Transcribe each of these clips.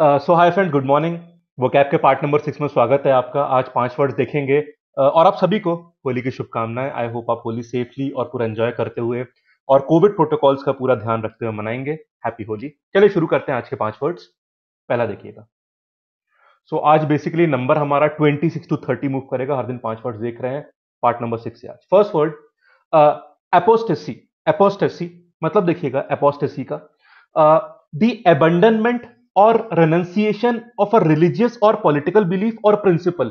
सो hi friend good morning वो cab के part number six में स्वागत है आपका आज पांच वर्ड्स देखेंगे uh, और आप सभी को होली की शुभकामनाएं आई होप आप होली सेफली और पूरा एंजॉय करते हुए और कोविड प्रोटोकॉल्स का पूरा ध्यान रखते हुए मनाएंगे हैप्पी होली चलिए शुरू करते हैं आज के पांच वर्ड्स पहला देखिएगा सो so, आज बेसिकली नंबर हमारा twenty six two thirty move करेगा हर दिन पांच वर्ड देख रहे हैं पार्ट नंबर सिक्स से आज फर्स्ट वर्ड एपोस्टेसी एपोस्टेसी मतलब देखिएगा एपोस्टेसी का दी uh, एबंडनमेंट और renunciation ऑफ अ रिलीजियस और पॉलिटिकल बिलीफ और प्रिंसिपल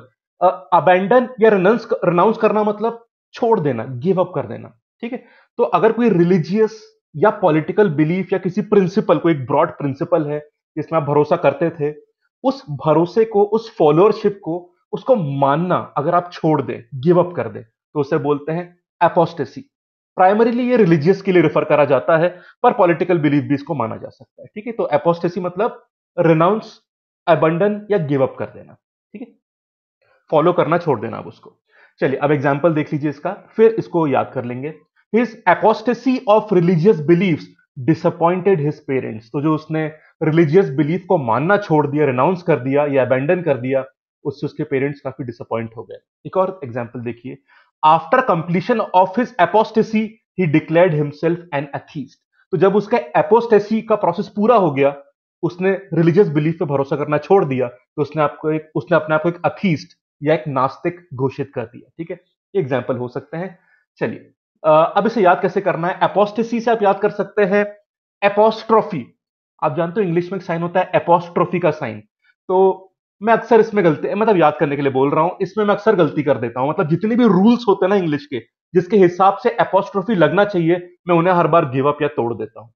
अबेंडन या renounce renounce करना मतलब छोड़ देना गिव अप कर देना ठीक है तो अगर कोई रिलीजियस या पॉलिटिकल बिलीफ या किसी प्रिंसिपल को एक ब्रॉड प्रिंसिपल है जिसमें आप भरोसा करते थे उस भरोसे को उस फॉलोअरशिप को उसको मानना अगर आप छोड़ दें गिव अप कर दें तो उसे बोलते हैं एपोस्टेसी प्राइमरीली ये रिलीजियस के लिए रेफर करा जाता है पर पॉलिटिकल बिलीफ भी इसको माना जा सकता है ठीक है तो एपोस्टेसी मतलब रिनाउंस एबंडन या गिव अप कर देना ठीक है फॉलो करना छोड़ देना आप उसको चलिए अब एग्जाम्पल देख लीजिए इसका फिर इसको याद कर लेंगे his apostasy of religious belief disappointed his parents तो जो उसने रिलीजियस बिलीफ को मानना छोड़ दिया रिनाउंस कर दिया या अबेंडन कर दिया उससे उसके पेरेंट्स काफी डिसअपॉइंट हो गए एक और एग्जाम्पल देखिए after completion of his apostasy he declared himself an atheist तो जब उसका एपोस्टेसी का प्रोसेस पूरा हो गया उसने रिलीजियस बिलीफ पे भरोसा करना छोड़ दिया तो उसने आपको एक उसने अपने आप को एक अथीस्ट या एक नास्तिक घोषित कर दिया ठीक है एग्जाम्पल हो सकते हैं चलिए अब इसे याद कैसे करना है एपोस्टेसी से आप याद कर सकते हैं एपोस्ट्रॉफी आप जानते हो इंग्लिश में एक साइन होता है एपोस्ट्रॉफी का साइन तो मैं अक्सर इसमें गलती मतलब याद करने के लिए बोल रहा हूं इसमें मैं अक्सर गलती कर देता हूं मतलब जितने भी रूल्स होते हैं ना इंग्लिश के जिसके हिसाब से एपोस्ट्रॉफी लगना चाहिए मैं उन्हें हर बार गिव अप या तोड़ देता हूँ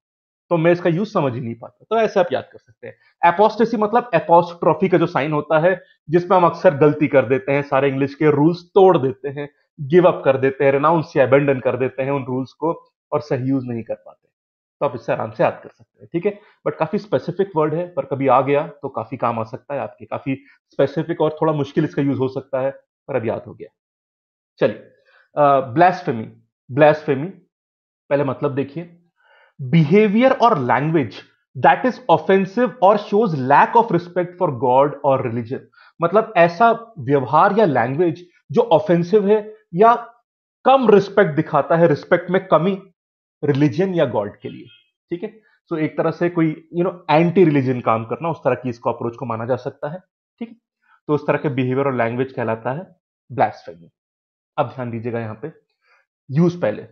तो मैं इसका यूज समझ ही नहीं पाता तो ऐसे आप याद कर सकते हैं एपोस्टेसी मतलब एपोस्ट्रॉफी का जो साइन होता है जिसमें हम अक्सर गलती कर देते हैं सारे इंग्लिश के रूल्स तोड़ देते हैं गिव अप कर देते हैं रेनाउंस या अबेंडन कर देते हैं उन रूल्स को और सही यूज नहीं कर पाते तो आप इससे आराम से याद कर सकते हैं ठीक है बट काफी स्पेसिफिक वर्ड है पर कभी आ गया तो काफी काम आ सकता है आपके काफी स्पेसिफिक और थोड़ा मुश्किल इसका यूज हो सकता है पर अब याद हो गया चलिए ब्लैसफेमी ब्लैसफेमी पहले मतलब देखिए बिहेवियर और लैंग्वेज दैट इज ऑफेंसिव और shows lack of respect for God और रिलीजन मतलब ऐसा व्यवहार या लैंग्वेज जो ऑफेंसिव है या कम रिस्पेक्ट दिखाता है रिस्पेक्ट में कमी रिलीजन या गॉड के लिए ठीक है सो एक तरह से कोई यू नो एंटी रिलीजन काम करना उस तरह की इसको अप्रोच को माना जा सकता है ठीक है तो उस तरह के बिहेवियर और लैंग्वेज कहलाता है ब्लैस्फेमी अब ध्यान दीजिएगा यहां पे यूज पहले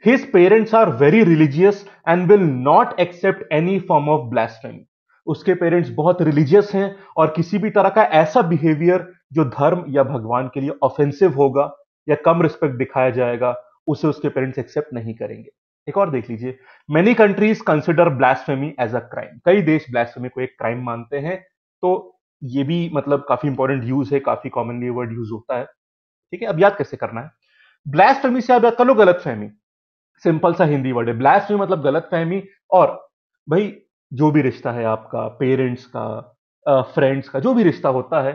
His parents are very religious and will not accept any form of blasphemy. उसके पेरेंट्स बहुत रिलीजियस हैं और किसी भी तरह का ऐसा बिहेवियर जो धर्म या भगवान के लिए ऑफेंसिव होगा या कम रिस्पेक्ट दिखाया जाएगा उसे उसके पेरेंट्स एक्सेप्ट नहीं करेंगे एक और देख लीजिए many countries consider blasphemy as a crime कई देश ब्लास्फेमी को एक क्राइम मानते हैं तो ये भी मतलब काफी इंपॉर्टेंट यूज है काफी कॉमनली वर्ड यूज होता है ठीक है अब याद कैसे करना है ब्लास्फेमी से आप याद कर लो गलत फहमी सिंपल सा हिंदी वर्ड है ब्लास्ट मतलब गलत फहमी और भाई जो भी रिश्ता है आपका पेरेंट्स का फ्रेंड्स का जो भी रिश्ता होता है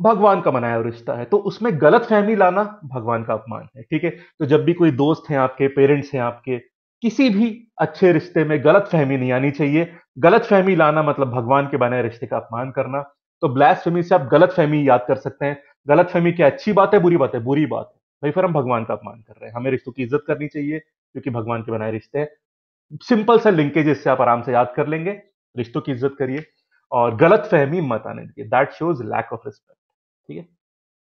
भगवान का मनाया हुआ रिश्ता है तो उसमें गलत फहमी लाना भगवान का अपमान है ठीक है तो जब भी कोई दोस्त हैं आपके पेरेंट्स हैं आपके किसी भी अच्छे रिश्ते में गलत फहमी नहीं आनी चाहिए गलत फहमी लाना मतलब भगवान के बनाए रिश्ते का अपमान करना तो फहमी से आप गलत फहमी याद कर सकते हैं गलत फहमी क्या अच्छी बात है बुरी बात है बुरी बात है भाई फिर हम भगवान का अपमान कर रहे हैं हमें रिश्तों की इज्जत करनी चाहिए क्योंकि भगवान के बनाए रिश्ते हैं सिंपल सा लिंकेज इससे आप आराम से याद कर लेंगे रिश्तों की इज्जत करिए और गलत फहमी मत आने दीजिए that shows lack of respect ठीक है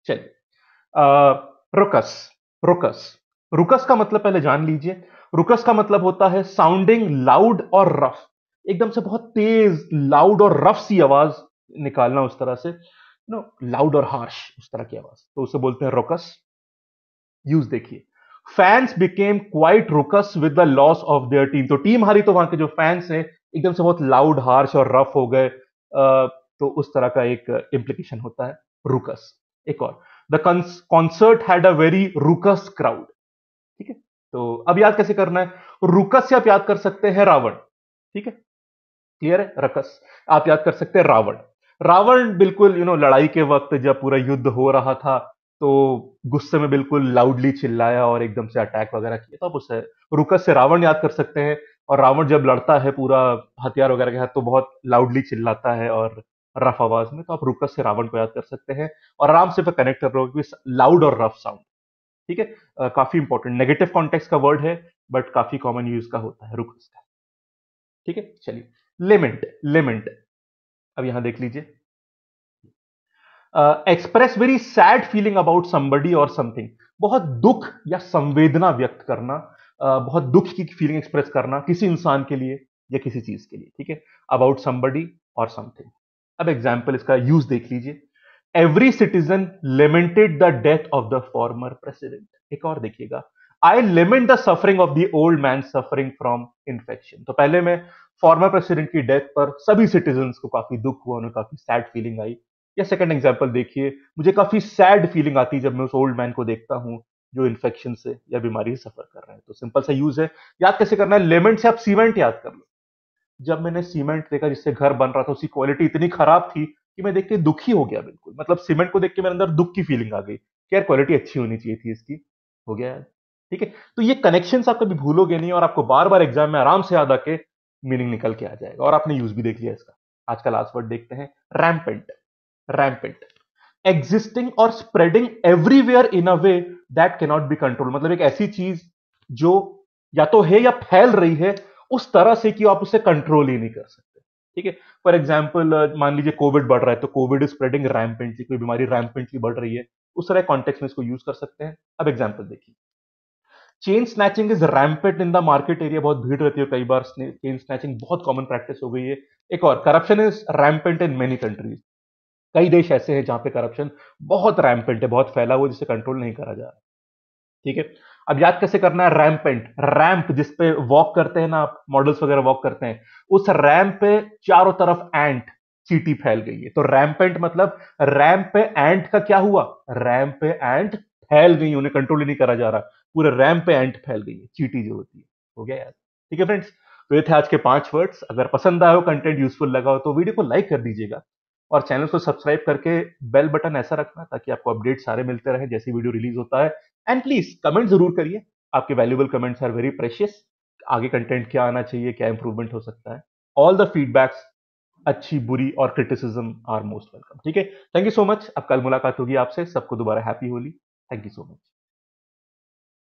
चलिए रुकस रुकस रुकस का मतलब पहले जान लीजिए रुकस का मतलब होता है साउंडिंग लाउड और रफ एकदम से बहुत तेज लाउड और रफ सी आवाज निकालना उस तरह से नो लाउड और हार्श उस तरह की आवाज तो उसे बोलते हैं रोकस यूज देखिए fans became quite ruckus with the loss of their team तो टीम हारी तो वहां के जो फैंस हैं एकदम से बहुत लाउड हार्श और रफ हो गए तो उस तरह का एक इम्प्लीकेशन होता है रुकस एक और the concert had a very ruckus crowd ठीक है तो अब याद कैसे करना है रुकस से आप याद कर सकते हैं रावण ठीक है क्लियर है रकस आप याद कर सकते हैं रावण रावण बिल्कुल यू you नो know, लड़ाई के वक्त जब पूरा युद्ध हो रहा था तो गुस्से में बिल्कुल लाउडली चिल्लाया और एकदम से अटैक वगैरह किया तो आप उससे रुकस से रावण याद कर सकते हैं और रावण जब लड़ता है पूरा हथियार वगैरह के हाथ तो बहुत लाउडली चिल्लाता है और रफ आवाज में तो आप रुकस से रावण को याद कर सकते हैं और आराम से फिर कनेक्ट कर लोगे लाउड और रफ साउंड ठीक है काफी इंपॉर्टेंट नेगेटिव कॉन्टेक्स का वर्ड है बट काफी कॉमन यूज का होता है रुकस का ठीक है चलिए लेमेंट लेमेंट अब यहां देख लीजिए express very sad feeling about somebody और समथिंग बहुत दुख या संवेदना व्यक्त करना uh, बहुत दुख की फीलिंग एक्सप्रेस करना किसी इंसान के लिए या किसी चीज के लिए ठीक है अबाउट समबडी और समथिंग अब एग्जाम्पल इसका यूज देख लीजिए every citizen lamented the death of the former president एक और देखिएगा I lament the suffering of the old man suffering from infection तो पहले मैं फॉर्मर प्रेसिडेंट की डेथ पर सभी सिटीजन को काफी दुख हुआ उन्हें काफी सैड फीलिंग आई या सेकंड एग्जाम्पल देखिए मुझे काफी सैड फीलिंग आती है जब मैं उस ओल्ड मैन को देखता हूँ जो इन्फेक्शन से या बीमारी से सफर कर रहे हैं तो सिंपल सा यूज है याद कैसे करना है लेमेंट से आप सीमेंट याद कर लो जब मैंने सीमेंट देखा जिससे घर बन रहा था उसकी क्वालिटी इतनी खराब थी कि मैं देख के दुखी हो गया बिल्कुल मतलब सीमेंट को देख के मेरे अंदर दुख की फीलिंग आ गई कि यार क्वालिटी अच्छी होनी चाहिए थी इसकी हो गया ठीक है तो ये कनेक्शन आप कभी भूलोगे नहीं और आपको बार बार एग्जाम में आराम से याद आके मीनिंग निकल के आ जाएगा और आपने यूज भी देख लिया इसका आज का लास्ट वर्ड देखते हैं रैमपेंट रैम्पेंट एग्जिस्टिंग और spreading everywhere in a way that cannot be control मतलब एक ऐसी चीज जो या तो है या फैल रही है उस तरह से कि आप उसे कंट्रोल ही नहीं कर सकते ठीक है फॉर एग्जाम्पल मान लीजिए कोविड बढ़ रहा है तो कोविड इज स्प्रेडिंग रैम्पेंटली कोई बीमारी रैम्पेंटली बढ़ रही है उस तरह कॉन्टेक्स में इसको यूज कर सकते हैं अब एग्जाम्पल देखिए chain snatching is rampant in the market area बहुत भीड़ रहती है कई बार चेन स्नैचिंग बहुत कॉमन प्रैक्टिस हो गई है एक और corruption is rampant in many countries कई देश ऐसे हैं जहां पे करप्शन बहुत रैम्पेंट है बहुत फैला हुआ जिसे कंट्रोल नहीं करा जा रहा ठीक है अब याद कैसे करना है रैम्पेंट रैंप जिसपे वॉक करते हैं ना आप मॉडल्स वगैरह वॉक करते हैं उस रैम्प पे चारों तरफ एंट चीटी फैल गई है तो रैम्पेंट मतलब रैम्प पे एंट का क्या हुआ रैम्प पे एंट फैल गई उन्हें कंट्रोल ही नहीं करा जा रहा पूरे रैम्प पे एंट फैल गई है चीटी जो होती है हो गया यार ठीक है फ्रेंड्स तो ये थे आज के पांच वर्ड्स अगर पसंद आए हो कंटेंट यूजफुल लगा हो तो वीडियो को लाइक कर दीजिएगा और चैनल को सब्सक्राइब करके बेल बटन ऐसा रखना ताकि आपको अपडेट सारे मिलते रहे जैसी वीडियो रिलीज होता है एंड प्लीज कमेंट जरूर करिए आपके valuable comments are very precious आगे कंटेंट क्या आना चाहिए क्या इंप्रूवमेंट हो सकता है ऑल द फीडबैक्स अच्छी बुरी और क्रिटिसिज्म आर मोस्ट वेलकम ठीक है थैंक यू सो मच अब कल मुलाकात होगी आपसे सबको दोबारा happy Holi thank you so much